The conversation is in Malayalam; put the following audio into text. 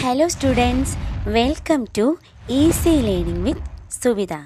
hello students welcome to easy learning with സുവിത